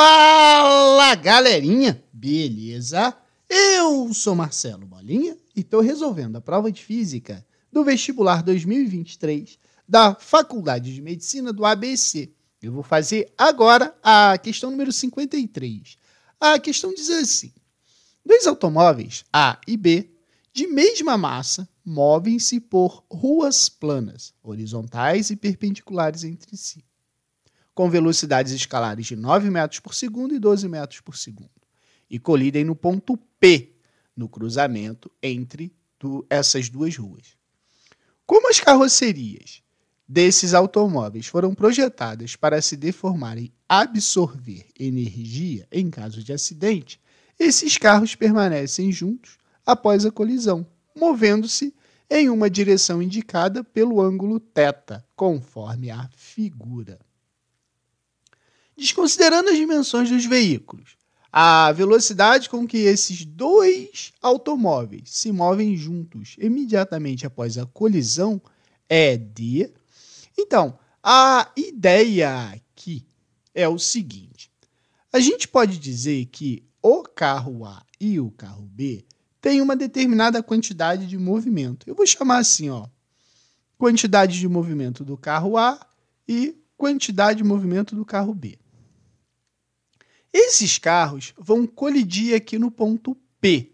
Fala galerinha, beleza? Eu sou Marcelo Bolinha e estou resolvendo a prova de física do vestibular 2023 da Faculdade de Medicina do ABC. Eu vou fazer agora a questão número 53. A questão diz assim: dois automóveis A e B de mesma massa movem-se por ruas planas, horizontais e perpendiculares entre si com velocidades escalares de 9 metros por segundo e 12 metros por segundo, e colidem no ponto P, no cruzamento entre do, essas duas ruas. Como as carrocerias desses automóveis foram projetadas para se deformarem, e absorver energia em caso de acidente, esses carros permanecem juntos após a colisão, movendo-se em uma direção indicada pelo ângulo θ, conforme a figura desconsiderando as dimensões dos veículos, a velocidade com que esses dois automóveis se movem juntos imediatamente após a colisão é d. Então, a ideia aqui é o seguinte: a gente pode dizer que o carro A e o carro B têm uma determinada quantidade de movimento. Eu vou chamar assim, ó, quantidade de movimento do carro A e quantidade de movimento do carro B. Esses carros vão colidir aqui no ponto P.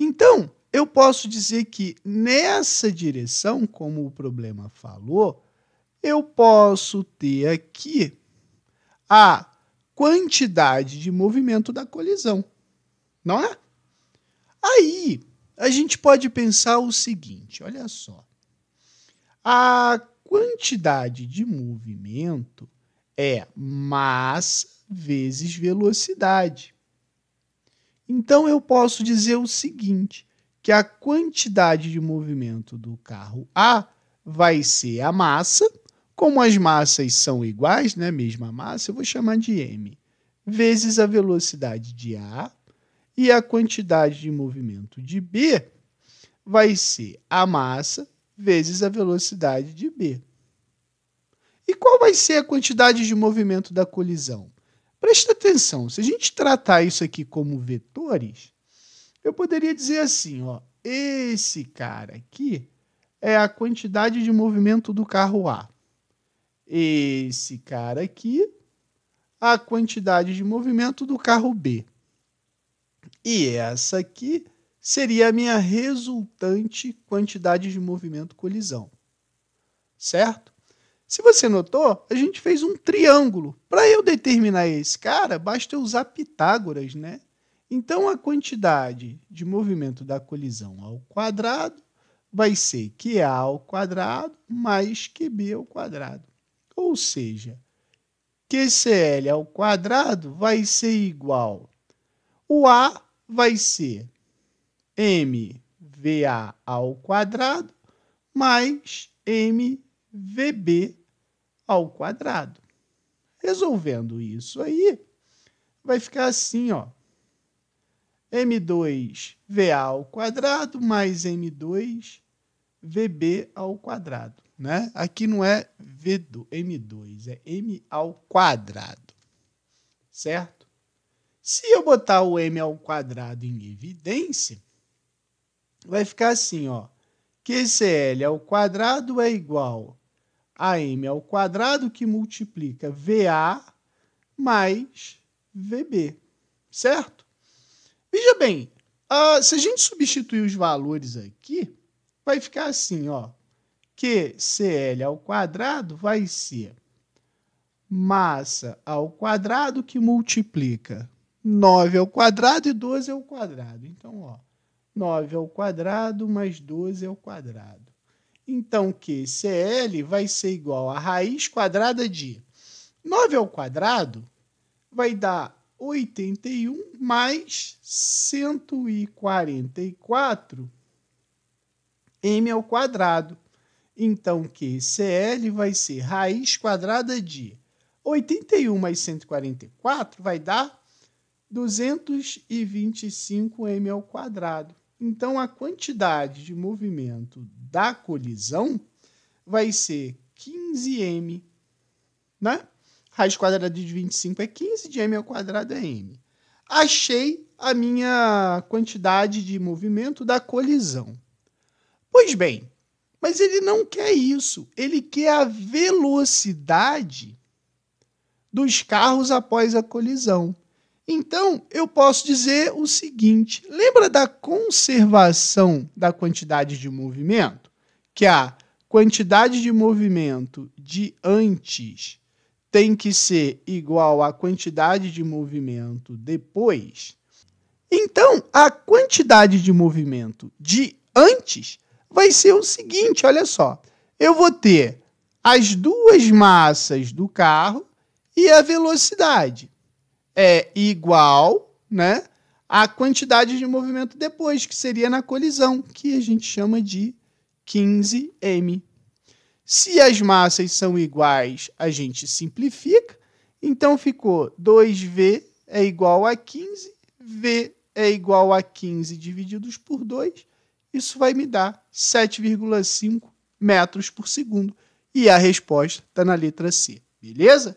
Então, eu posso dizer que nessa direção, como o problema falou, eu posso ter aqui a quantidade de movimento da colisão, não é? Aí, a gente pode pensar o seguinte, olha só. A quantidade de movimento é massa vezes velocidade. Então eu posso dizer o seguinte, que a quantidade de movimento do carro A vai ser a massa, como as massas são iguais, né, mesma massa, eu vou chamar de m, vezes a velocidade de A, e a quantidade de movimento de B vai ser a massa vezes a velocidade de B. E qual vai ser a quantidade de movimento da colisão? Presta atenção, se a gente tratar isso aqui como vetores, eu poderia dizer assim, ó, esse cara aqui é a quantidade de movimento do carro A. Esse cara aqui, a quantidade de movimento do carro B. E essa aqui seria a minha resultante quantidade de movimento colisão. Certo? Se você notou, a gente fez um triângulo. Para eu determinar esse cara, basta eu usar Pitágoras, né? Então a quantidade de movimento da colisão ao quadrado vai ser que é A ao quadrado mais que B ao quadrado. Ou seja, QCL ao quadrado vai ser igual. O A vai ser MVA ao quadrado mais MVA VB ao quadrado. Resolvendo isso aí, vai ficar assim, ó. M2VA ao quadrado mais M2VB ao quadrado, né? Aqui não é v do M2, é M ao quadrado, certo? Se eu botar o M ao quadrado em evidência, vai ficar assim, ó, QCL ao quadrado é igual AM ao quadrado que multiplica VA mais VB, certo? Veja bem, uh, se a gente substituir os valores aqui, vai ficar assim, ó, que CL ao quadrado vai ser massa ao quadrado que multiplica 9 ao quadrado e 12 ao quadrado. Então, ó, 9 ao quadrado mais 12 ao quadrado. Então, QCL vai ser igual a raiz quadrada de 9 ao quadrado, vai dar 81 mais 144 m ao quadrado. Então, QCL vai ser raiz quadrada de 81 mais 144 vai dar 225m ao quadrado. Então, a quantidade de movimento da colisão vai ser 15m, né? Raiz quadrada de 25 é 15, de m ao quadrado é m. Achei a minha quantidade de movimento da colisão. Pois bem, mas ele não quer isso. Ele quer a velocidade dos carros após a colisão. Então, eu posso dizer o seguinte: lembra da conservação da quantidade de movimento? Que a quantidade de movimento de antes tem que ser igual à quantidade de movimento depois. Então, a quantidade de movimento de antes vai ser o seguinte: olha só, eu vou ter as duas massas do carro e a velocidade é igual, né? à quantidade de movimento depois, que seria na colisão, que a gente chama de 15m. Se as massas são iguais, a gente simplifica, então ficou 2v é igual a 15, v é igual a 15 é divididos por 2, isso vai me dar 7,5 metros por segundo. E a resposta está na letra C, beleza?